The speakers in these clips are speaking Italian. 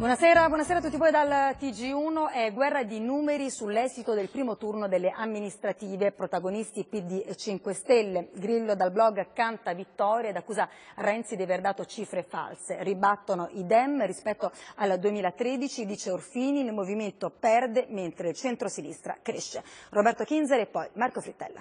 Buonasera, buonasera, a tutti voi dal TG1. È guerra di numeri sull'esito del primo turno delle amministrative. Protagonisti PD e 5 Stelle. Grillo dal blog canta vittoria ed accusa Renzi di aver dato cifre false. Ribattono i Dem rispetto al 2013, dice Orfini, il movimento perde mentre il centro-sinistra cresce. Roberto Kinzer e poi Marco Frittella.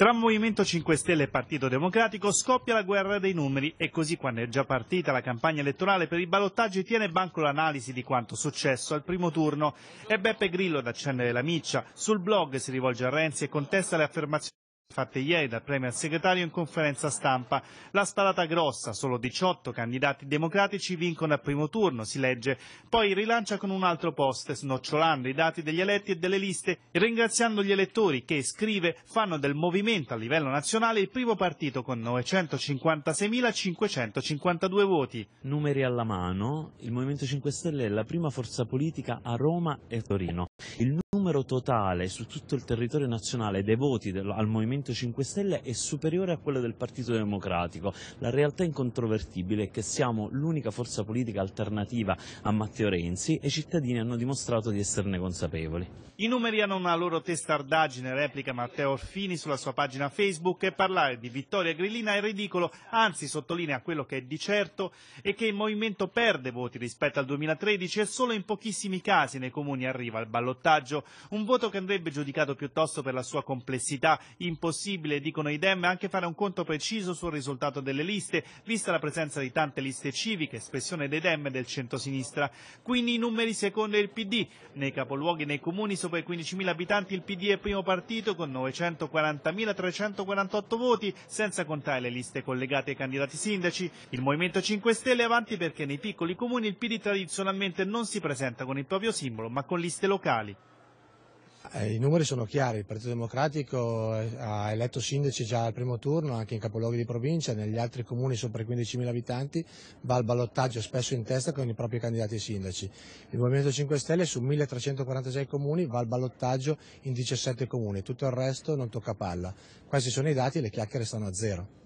Tra Movimento 5 Stelle e Partito Democratico scoppia la guerra dei numeri e così quando è già partita la campagna elettorale per i balottaggi tiene banco l'analisi di quanto successo al primo turno. È Beppe Grillo ad accendere la miccia, sul blog si rivolge a Renzi e contesta le affermazioni fatte ieri dal Premier Segretario in conferenza stampa. La sparata grossa, solo 18 candidati democratici vincono al primo turno, si legge, poi rilancia con un altro post, snocciolando i dati degli eletti e delle liste, ringraziando gli elettori che, scrive, fanno del movimento a livello nazionale il primo partito con 956.552 voti. Numeri alla mano, il Movimento 5 Stelle è la prima forza politica a Roma e Torino. Il numero totale su tutto il territorio nazionale dei voti del, al Movimento 5 Stelle è superiore a quello del Partito Democratico. La realtà incontrovertibile è che siamo l'unica forza politica alternativa a Matteo Renzi e i cittadini hanno dimostrato di esserne consapevoli. I numeri hanno una loro testardaggine, replica Matteo Orfini sulla sua pagina Facebook e parlare di vittoria grillina è ridicolo, anzi sottolinea quello che è di certo e che il Movimento perde voti rispetto al 2013 e solo in pochissimi casi nei comuni arriva il ballottaggio ballottaggio, un voto che andrebbe giudicato piuttosto per la sua complessità, impossibile, dicono i Dem, anche fare un conto preciso sul risultato delle liste, vista la presenza di tante liste civiche, espressione dei Dem del centrosinistra. Quindi i numeri secondo il PD, nei capoluoghi e nei comuni sopra i 15.000 abitanti il PD è primo partito con 940.348 voti, senza contare le liste collegate ai candidati sindaci. Il Movimento 5 Stelle è avanti perché nei piccoli comuni il PD tradizionalmente non si presenta con il proprio simbolo, ma con liste locali locali? Eh, I numeri sono chiari, il Partito Democratico eh, ha eletto sindaci già al primo turno, anche in capoluoghi di provincia, negli altri comuni sopra i 15.000 abitanti va al ballottaggio spesso in testa con i propri candidati sindaci. Il Movimento 5 Stelle su 1.346 comuni va al ballottaggio in 17 comuni, tutto il resto non tocca palla. Questi sono i dati e le chiacchiere stanno a zero.